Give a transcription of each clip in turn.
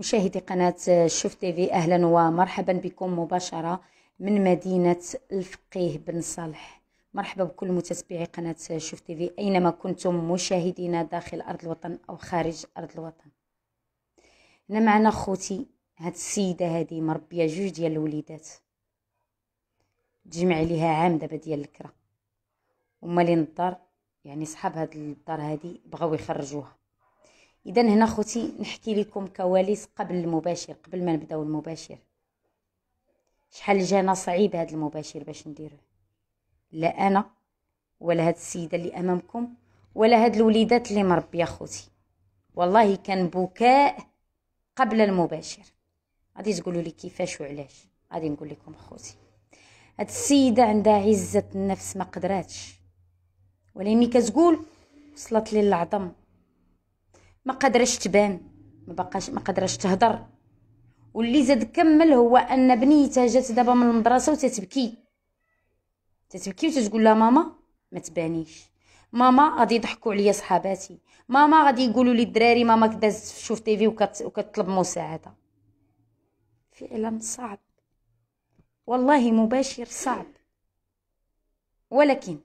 مشاهدي قناة شوف تيفي أهلا ومرحبا بكم مباشرة من مدينة الفقيه بن صالح مرحبا بكل متتبعي قناة شوف تيفي أينما كنتم مشاهدينا داخل أرض الوطن أو خارج أرض الوطن هنا معنا خوتي هاد السيدة هادي مربية جوج ديال الوليدات تجمع ليها عام دابا ديال الكرة ومالين الدار يعني صحاب هاد الدار هادي بغاو يخرجوها اذا هنا خوتي نحكي لكم كواليس قبل المباشر قبل ما نبداو المباشر شحال جانا صعيب هذا المباشر باش نديروه لا انا ولا هاد السيده اللي امامكم ولا هاد الوليدات اللي مربيه خوتي والله كان بكاء قبل المباشر غادي تقولوا لي كيفاش وعلاش غادي نقول لكم خوتي هاد السيده عندها عزه النفس ما قدراتش ولاني كتقول وصلت لي العظم ما قدرش تبان ما بقاش ما قدرش تهضر واللي زاد كمل هو ان بنيتها جات دابا من المدرسه وتتبكي تتبكي وتتقول لها ماما ما تبانيش ماما غادي يضحكوا عليا صحاباتي ماما غادي يقولوا لي الدراري ماما دازت في شوف تيفي وكت... وكتطلب مساعده فعلا صعب والله مباشر صعب ولكن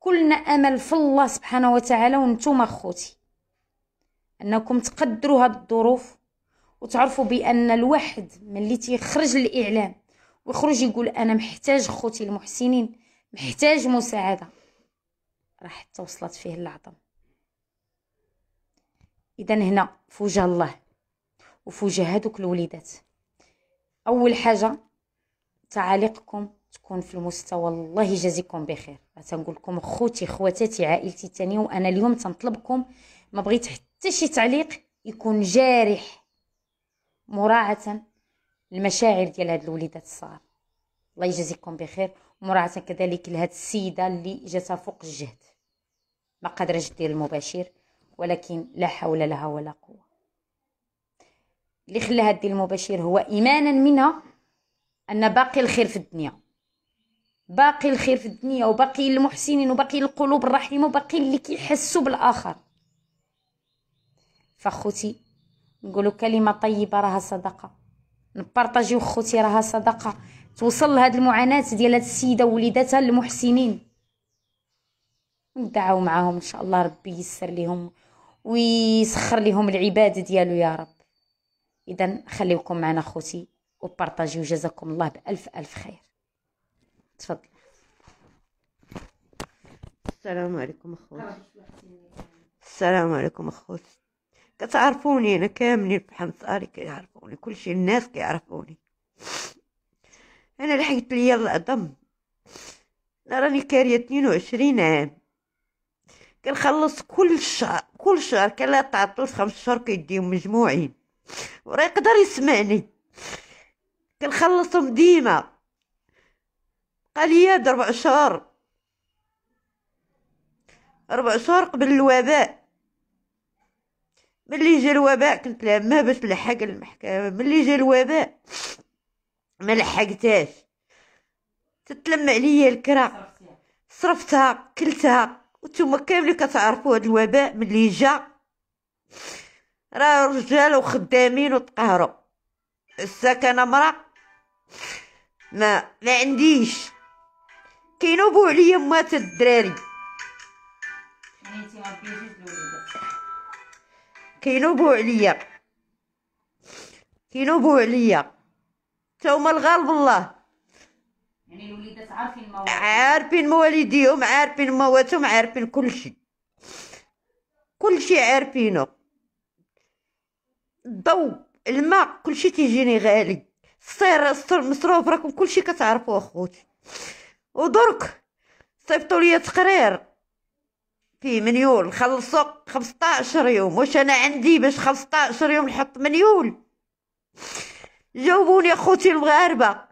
كلنا امل في الله سبحانه وتعالى وانتم اخوتي انكم تقدروا هاد الظروف وتعرفوا بان الواحد ملي تيخرج للاعلام ويخرج يقول انا محتاج خوتي المحسنين محتاج مساعده راه حتى وصلت فيه العظم اذا هنا في وجه الله وفي وجه هذوك الوليدات اول حاجه تعاليقكم تكون في المستوى الله يجازيكم بخير تنقول لكم خوتي خواتاتي عائلتي الثانيه وانا اليوم تنطلبكم ما بغيت حتى حتى شي تعليق يكون جارح مراعاة المشاعر ديال هاد الوليدات الصغار الله يجازيكم بخير ومراعاة كذلك لهاد السيدة اللي جاتها فوق الجهد ما قادرش دير المباشر ولكن لا حول لها ولا قوة اللي خلاها دير المباشر هو إيمانا منها أن باقي الخير في الدنيا باقي الخير في الدنيا وباقي المحسنين وباقي القلوب الرحيمة وباقي اللي كيحسوا بالآخر فخوتي نقولوا كلمه طيبه راها صدقه نبارطاجيو خوتي راها صدقه توصل هاد المعاناه ديال هاد السيده ووليداتها المحسنين ندعوا معاهم ان شاء الله ربي ييسر ليهم ويسخر ليهم العباد ديالو يا رب اذا خليكم معنا خوتي وبارطاجيو جزاكم الله بالف الف خير تفضل السلام عليكم اخوتي السلام عليكم اخوتي كتعرفوني انا كاملين في اري كيعرفوني كلشي الناس كيعرفوني انا لحقت ليا العظم انا راني كاريه 22 عام كنخلص كل شهر كل شهر كلا تعطل خمس شهور كيديهم مجموعين وراه يقدر يسمعني كنخلصهم ديما قال ليا ربع شهور ربع شهور قبل الوباء ملي جا الوباء كنت لما باش نلحق المحكمه ملي جا الوباء ما لحقتاش تتلم عليا الكرا صرفتها كلتها وانتم كاملين كتعرفوا هاد الوباء ملي جا راه رجال وخدامين وتقهروا السكن مرا ما ما عنديش كينوبوا عليا مات الدراري يعني انت ربيتي الوليدات كينوبوا عليا كينوبوا عليا تا هما الغالب الله يعني الوليدات عارفين مواليدهم عارفين مواليديهم عارفين مواتهم عارفين كلشي كلشي عارفينه الضو الماء كلشي تيجيني غالي الصير المصروف راكم كلشي كتعرفوه اخوتي ودرك صيفطوا لي تقرير فيه منيول خلصوا 15 يوم واش انا عندي باش 15 يوم نحط منيول جاوبوني اخوتي المغاربه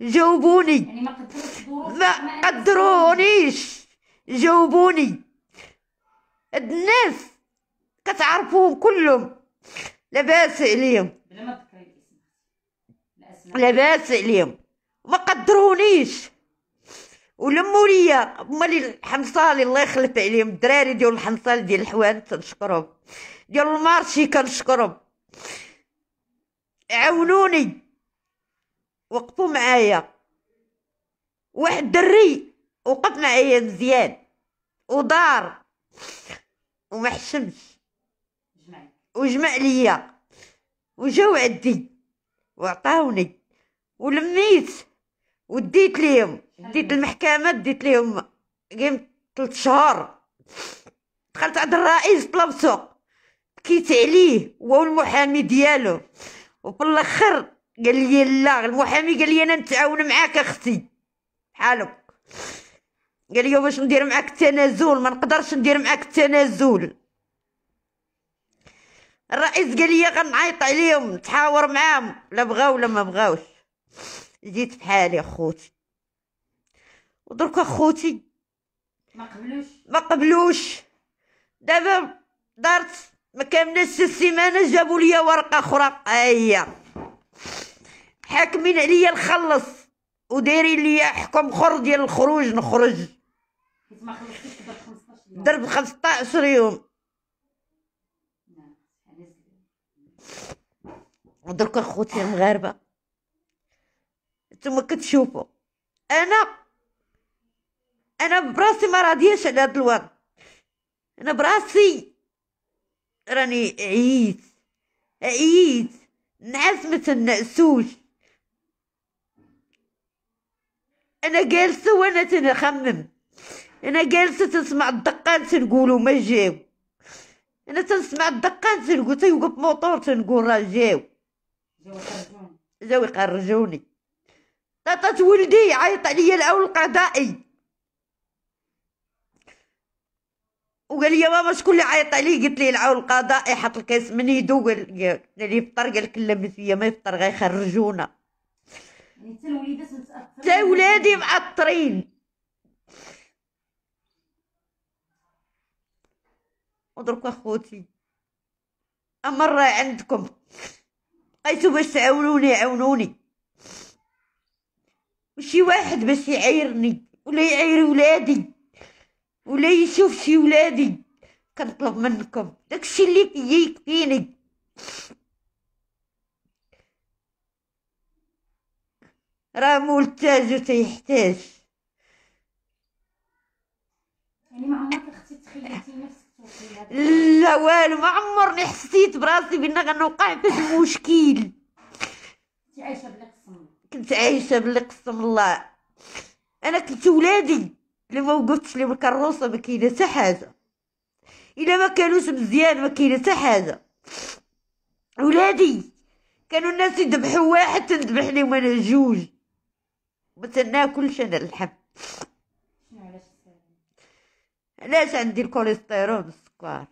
جاوبوني يعني ما قدرونيش جاوبوني هاد الناس كتعرفوهم كلهم لاباس عليهم لاباس عليهم ما قدرونيش والموريه ليا اللي الحنصالي الله يخلف عليهم الدراري ديال الحنصال ديال الحوانت تنشكرهم ديال المارشي كنشكرهم عاونوني وقفوا معايا واحد الدري وقف معايا مزيان ودار وما حشمش وجمع ليا وجاو عندي وعطاوني ولميت وديت ليهم أيوة. ديت المحكمة ديت ليهم قيم ثلاث شهور دخلت عند الرئيس طلب سوق بكيت عليه هو المحامي ديالو وفي الاخر قال لي لا المحامي قال لي انا نتعاون معاك اختي حالك قال لي واش ندير معاك التنازل ما نقدرش ندير معاك التنازل الرئيس قال لي غنعيط عليهم نتحاور معاهم لا بغاو ولا ما بغاوش جيت بحالي خوتي ودركا خوتي ما قبلوش ما قبلوش دابا دارت ما كاملش السيمانه جابوا لي ورقه اخرى هيا حاكمين عليا نخلص ودايرين لي حكم اخر ديال الخروج نخرج درب 15 يوم نعم، درك اخوتي المغاربه نتوما كتشوفوا انا انا براسي ما راضياش على هذا الوضع انا براسي راني عييت عييت نعس ما تنعسوش انا جالسه وانا تنخمم انا جالسه تسمع الدقان تنقولوا ما جاو انا تنسمع الدقان تنقول تيوقف موطور تنقول راه جاو جاو يقرجوني طاطات ولدي عيط عليا العون القضائي وقال لي ماما شكون اللي عيط عليه قلت ليه العون القضائي حط الكاس من يدو قال لي يفطر قال لك فيا مسيه ما يفطر غيخرجونا حتى ولادي معطرين ودرك اخوتي امر عندكم قيتو باش تعاونوني عاونوني وشي واحد بس يعايرني ولا يعاير ولادي ولا يشوف شي ولادي كنطلب منكم داكشي اللي يكفيني راه مول و تيحتاج لا والو ما عمرني حسيت براسي بان غنوقع في المشكل انت عايشه كنت عايشة باللي قسم الله انا كنت ولادي اللي ما وقفتش لي بالكروسة ما كاينة حتى حاجة الا ما كانوش مزيان ما كاينة حتى حاجة ولادي كانوا الناس يذبحوا واحد تنذبح لهم انا جوج ما تناكلش انا اللحم علاش عندي الكوليسترول والسكر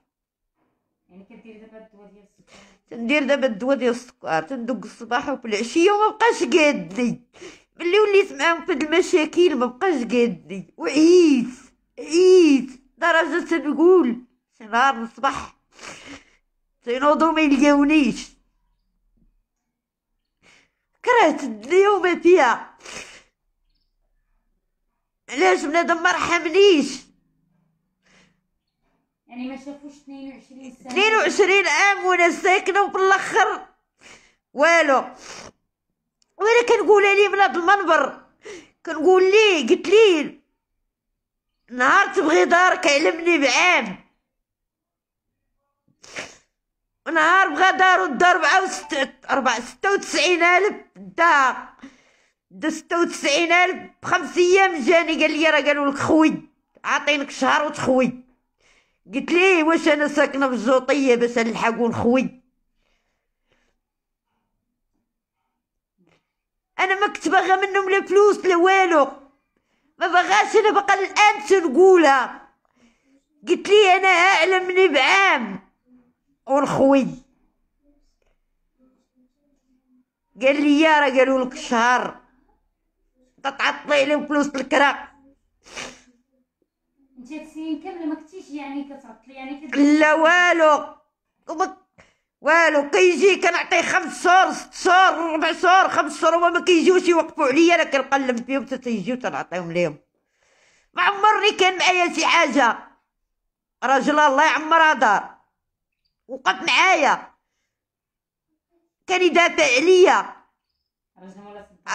يعني كديري دابا الدواء ديال تندير دابا الدواء ديال السكر تندق الصباح وبالعشيه وما بقاش لي ملي وليت معاهم في المشاكل ما بقاش لي وعيت عيت درجة نقول نهار نصبح تينوضو ما يلقاونيش كرهت الدنيا وما فيها علاش بنادم مرحمنيش يعني ما شافوش 22 سنه 22 عام وانا ساكنه وفي الاخر والو وانا كنقولها ليه من هذا المنبر كنقول ليه قلت ليه نهار تبغي دارك علمني بعام نهار بغا دارو الدار ربعة وست ربعة ستة وتسعين ألف دا دا ستة وتسعين ألف بخمس أيام جاني قال لي راه قالوا لك خوي عاطينك شهر وتخوي قلت لي واش انا ساكنه في الزوطيه باش نلحق ونخوي انا ما كنت باغا منهم لا فلوس لا والو ما بغاش انا بقى الان تنقولها قلت لي انا اعلم مني بعام ونخوي قال لي يا راه قالوا لك شهر تتعطي لي فلوس الكراق كامله ما كنتيش يعني كتعطلي يعني لا والو والو كيجي كنعطيه خمس صور ست صور ربع صور خمس صور وما كيجيوش يوقفوا عليا انا كنقلب فيهم حتى تيجيو تنعطيهم ليهم ما عمرني كان معايا شي حاجه راجل الله يعمرها دار وقف معايا كان يدافع عليا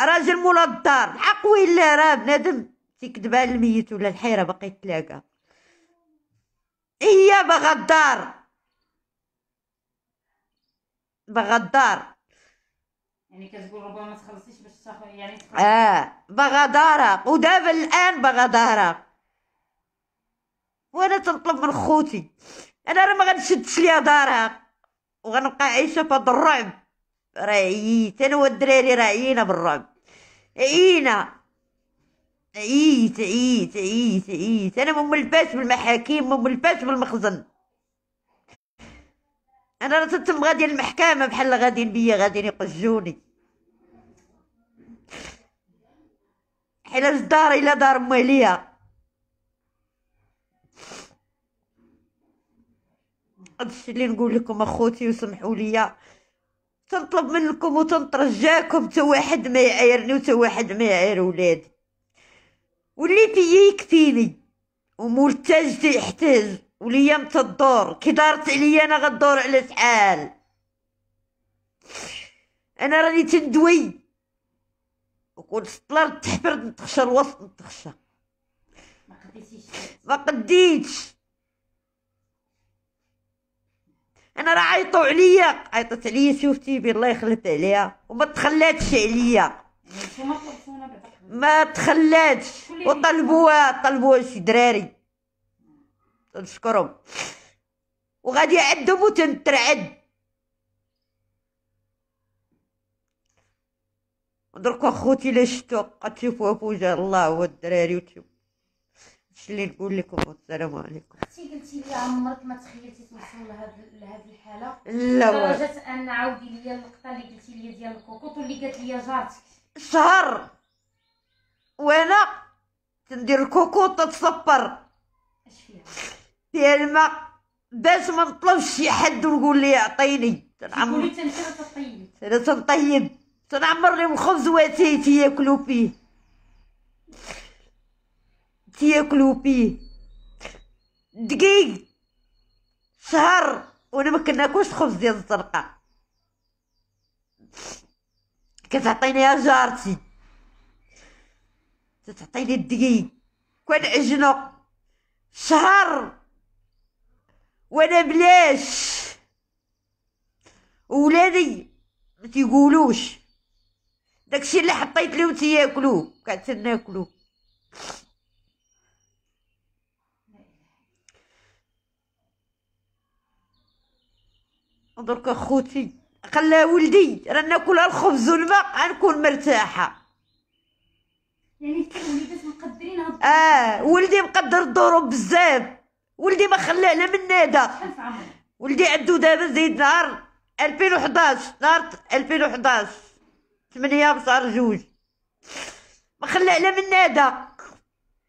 راجل مولا الدار الحق ولا راه بنادم تيكذب على الميت ولا الحيره باقي تلاقى هي باغا الدار باغا الدار يعني كتقول ربما ما تخلصيش باش تاخذ يعني اه باغا دارها ودابا الان باغا دارها وانا تنطلب من خوتي انا راه ما غنشدش ليا دارها وغنبقى عايشه في هاد الرعب راه عييت انا والدراري راه عيينا بالرعب عيينا عيت عيت عيت عيت انا مو ملباس بالمحاكم مو ملباس بالمخزن انا راه تتم غادي المحكمه بحال غاديين بيا غاديين يقجوني حيل الدار الى دار مالية هادشي اللي نقول لكم اخوتي وسمحوا لي تنطلب منكم وتنترجاكم تا واحد ما يعيرني وتا واحد ما يعير ولادي واللي فيا يكفيني وملتاج يحتاج وليا الدور كي دارت عليا انا غدور على شحال انا راني تندوي وكنت سطلرت تحفر نتخشى الوسط نتخشى ما قديتش انا راه عيطو عليا عيطت عليا شوفتي بالله يخلف عليها وما تخلاتش عليا ما تخلاتش وطلبوها طلبوها شي دراري نشكرهم وغادي يعذب وتنترعد دركا خوتي الا شتو غتشوفوها بوجه الله هو الدراري وتشوف هادشي اللي نقول لكم السلام عليكم اختي قلتي لي عمرك ما تخيلتي توصل لهاد لهاد الحاله لا لدرجه ان عاودي لي اللقطه اللي قلتي لي ديال الكوكوط واللي قالت لي جارتك شهر وانا تندير كوكوطه تتصبر فيها الماء باش ما نطلبش شي حد ونقول ليه عطيني تنعمر انا تنطيب تنعمر لهم الخبز واتي تياكلوا فيه تياكلوا فيه دقيق شهر وانا ما كناكلش خبز ديال الزرقاء كتعطيني جارتي تتعطيني الدقي كون كنعجنو شهر وانا بلاش ولادي ما تيقولوش داكشي اللي حطيت لهم تياكلوه كاع ياكلوه درك اخوتي خلا ولدي رانا كلها الخبز والماء غنكون مرتاحه يعني مقدرينها اه ولدي مقدر الظروف بزاف ولدي ما خلى على من نادى ولدي عندو دابا زيد نهار 2011 نهار 2011 8 بصار جوج ما خلى على من نادى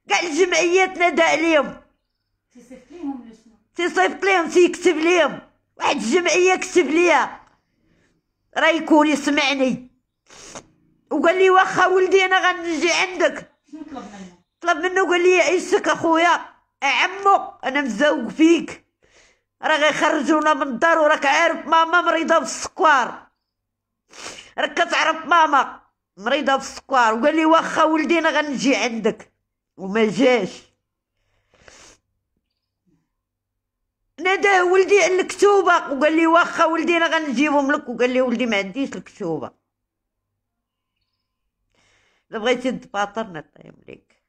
كاع الجمعيات نادا عليهم تيصيفط ليهم ولا شنو تيصيفط ليهم تيكتب ليهم واحد الجمعيه كتب ليا راه يكون يسمعني وقال لي واخا ولدي انا غنجي عندك شنو طلب منه طلب منه وقال لي عيشتك اخويا عمو انا مزوق فيك راه غيخرجونا من الدار وراك عارف ماما مريضه بالسكر راك كتعرف ماما مريضه بالسكر وقال لي واخا ولدي انا غنجي عندك وما جاش ناداه ولدي على الكتوبه وقال لي واخا ولدي انا غنجيبهم لك وقال لي ولدي ما عنديش الكتوبه اذا بغيتي تباطر نطيم ليك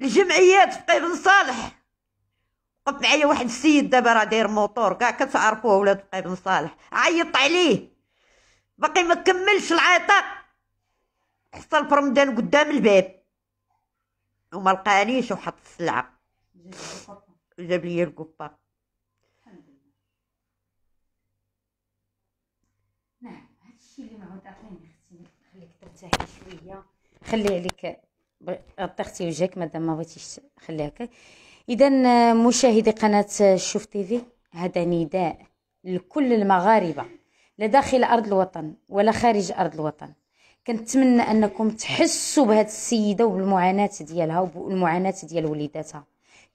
الجمعيات في بن صالح وقف معايا واحد السيد دابا راه داير موطور كاع كتعرفوه ولاد بقي بن صالح عيط عليه باقي ما كملش العطاق حصل رمضان قدام الباب وما لقانيش وحط السلعه جاب لي القبه نعم هادشي اللي معود عطينا ترتاحي شويه خلي عليك طيختي وجهك مادام ما بغيتيش خليها هكا اذا مشاهدي قناه شوف تيفي هذا نداء لكل المغاربه لا داخل ارض الوطن ولا خارج ارض الوطن كنتمنى انكم تحسوا بهاد السيده وبالمعاناه ديالها وبالمعاناه ديال وليداتها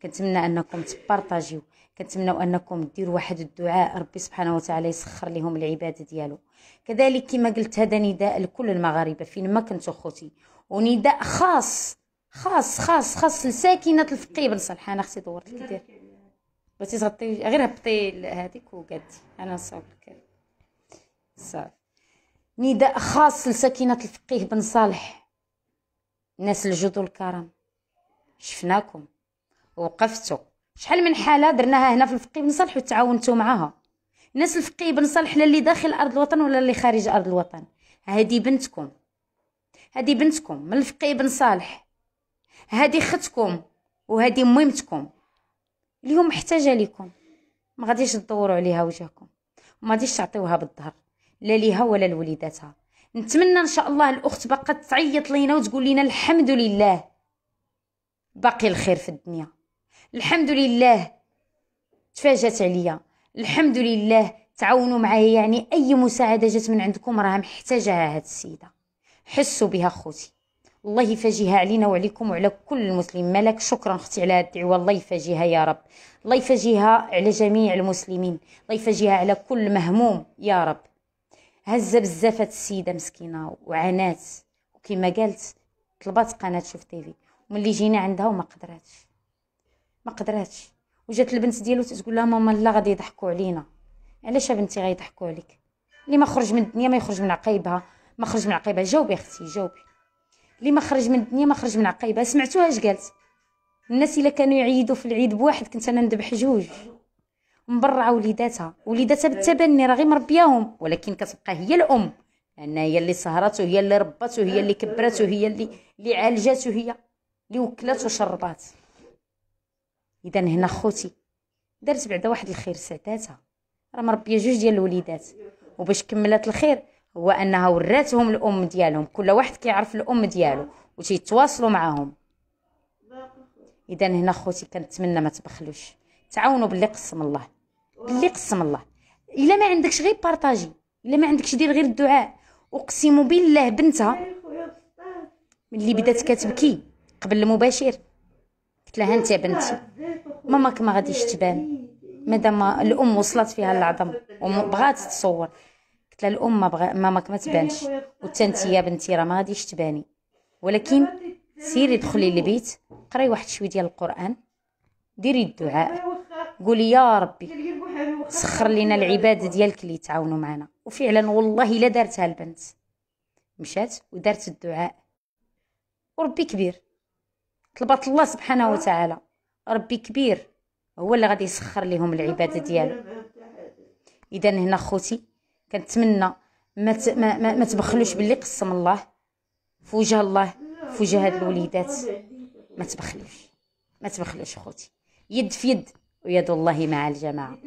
كنتمنى انكم تبارطاجيو كنتمناو انكم ديروا واحد الدعاء ربي سبحانه وتعالى يسخر لهم العباده ديالو كذلك كما قلت هذا نداء لكل المغاربه فين ما كنتو خوتي ونداء خاص خاص خاص خاص لساكنه الفقي بن انا اختي دورت لي دير بغيتي تغطي غير هبطي هذيك وقعدي انا نصاوب لك صافي نداء خاص لساكنه الفقيه بن صالح ناس الجود والكرم شفناكم وقفتوا شحال من حاله درناها هنا في الفقيه بن صالح وتعاونتوا معاها ناس الفقيه بن صالح لا اللي داخل ارض الوطن ولا اللي خارج ارض الوطن هذه بنتكم هذه بنتكم من الفقيه بن صالح هذه ختكم وهذه ميمتكم اليوم محتاجه ليكم ما غاديش تدوروا عليها وجهكم وما غاديش تعطيوها بالظهر لا ليها ولا لوليداتها نتمنى ان شاء الله الاخت باقا تعيط لينا وتقول لينا الحمد لله باقي الخير في الدنيا الحمد لله تفاجات عليا الحمد لله تعاونوا معايا يعني اي مساعده جات من عندكم راه محتاجها هاد السيده حسوا بها خوتي الله يفاجيها علينا وعليكم وعلى كل المسلم ملك شكرا اختي على هاد الدعوه الله يفاجيها يا رب الله يفاجيها على جميع المسلمين الله يفاجيها على كل مهموم يا رب هزه بزاف هاد السيده مسكينه وعانات وكما قالت طلبات قناه شوف تيفي وملي جينا عندها وما قدراتش ما قدراتش وجات البنت ديالو تقول لها ماما لا غادي يضحكوا علينا علاش بنتي غيضحكوا عليك اللي ما خرج من الدنيا ما يخرج من عقيبها ما خرج من عقيبها جاوبي اختي جاوبي اللي ما خرج من الدنيا ما خرج من عقيبها سمعتوها اش قالت الناس الا كانوا يعيدوا في العيد بواحد كنت انا ندبح جوج مبرعه وليداتها وليداتها بالتبني راه غير مربياهم ولكن كتبقى هي الام لان هي اللي سهرات وهي اللي ربات وهي اللي كبرات وهي اللي اللي عالجات وهي اللي وكلات وشربات اذا هنا خوتي دارت بعدا واحد الخير ساعتاتها راه مربيه جوج ديال الوليدات وباش كملت الخير هو انها وراتهم الام ديالهم كل واحد كيعرف الام ديالو وتيتواصلوا معاهم اذا هنا خوتي كنتمنى ما تبخلوش تعاونوا باللي قسم الله باللي قسم الله الا ما عندكش غير بارطاجي الا ما عندكش دير غير الدعاء اقسم بالله بنتها ملي بدات كتبكي قبل المباشر قلت لها انت يا بنتي ماماك ما غاديش تبان مادام الام وصلت فيها العظم وبغات تصور قلت لها الام ما بغا ماماك ما تبانش وتا يا بنتي راه ما غاديش تباني ولكن سيري دخلي للبيت قراي واحد شويه ديال القران ديري الدعاء قولي يا ربي سخر لنا العباد ديالك اللي يتعاونوا معنا وفعلا والله الا دارتها البنت مشات ودارت الدعاء وربي كبير طلبت الله سبحانه وتعالى ربي كبير هو اللي غادي يسخر لهم العباده ديالو اذا هنا خوتي كنتمنى ما, ما ما, تبخلوش باللي قسم الله في وجه الله في وجه هاد الوليدات ما تبخلوش ما تبخلوش خوتي يد في يد ويد الله مع الجماعه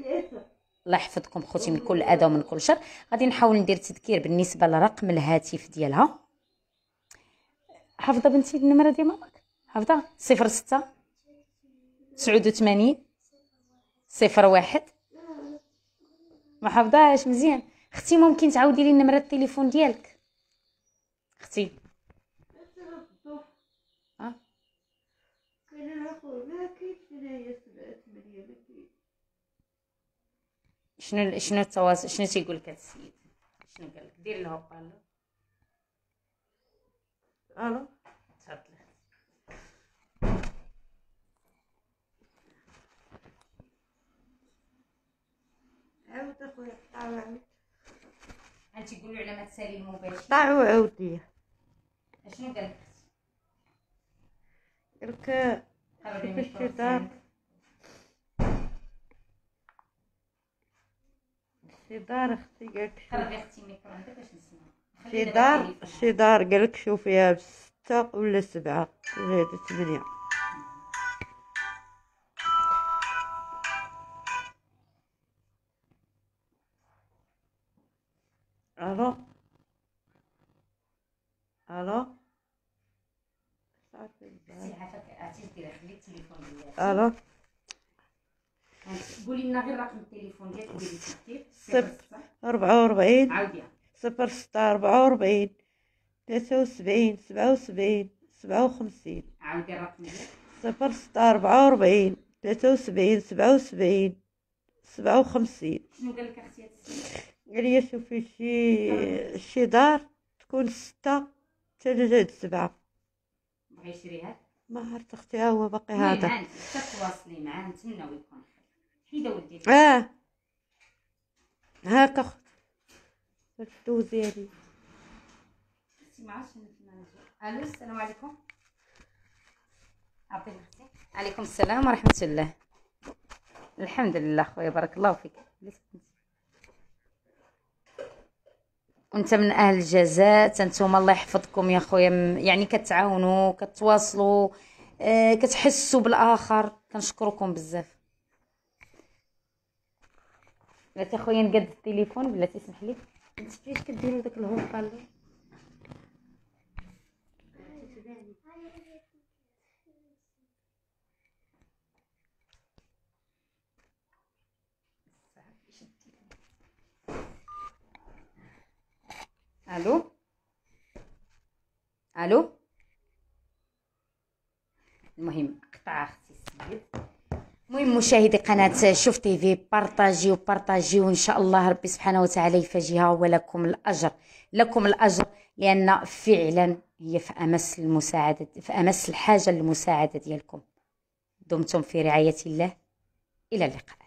الله يحفظكم خوتي من كل اذى ومن كل شر غادي نحاول ندير تذكير بالنسبه لرقم الهاتف ديالها حافظه بنتي النمره ديال ماماك حافظه 06 تسعود وثمانين صفر واحد ما حفظهاش مزيان اختي ممكن تعاودي لي نمره التليفون ديالك اختي آه. شنو شنو التواصل شنو تيقول لك السيد شنو قال لك دير له قال الو عاود اخويا قطعوا عاود انت قولوا على ما تسالي المباشر قطعوا عاود ليا اشنو قالك قالك كيفاش تدار الشدار اختي قالك قربي اختي ميكرو عندك باش نسمع الشدار الشدار قالك شوفيها بستة ولا سبعة وهذه ثمانية الو الو الو قولي لنا غير رقم التليفون ديالك صفر ستة وربعين وسبعين سبعة وسبعين سبعة وخمسين صفر ستة ربعة وربعين تلاتة وسبعين سبعة وسبعين سبعة وخمسين شنو قالك أختي يعني شوفي شي شي دار تكون ستة حتى لجات سبعة ما عرفت اختي ها هو باقي هذا تواصلي معاه نتمناو يكون حيدا ولدي اه هاكا اخت دوزي هادي الو السلام عليكم عليكم السلام ورحمه الله الحمد لله خويا بارك الله فيك وانت من اهل الجزاء تنتوما الله يحفظكم يا خويا يعني كتعاونوا كتواصلوا آه كتحسوا بالاخر كنشكركم بزاف بلاتي اخويا نقد التليفون بلاتي سمح لي انت كيفاش كديروا داك الهوب الو الو المهم قطع اختي السيد المهم مشاهدي قناه شوف تي في بارطاجيو بارطاجيو ان شاء الله ربي سبحانه وتعالى يفاجئها ولكم الاجر لكم الاجر لان فعلا هي في امس المساعده في امس الحاجه للمساعده ديالكم دمتم في رعايه الله الى اللقاء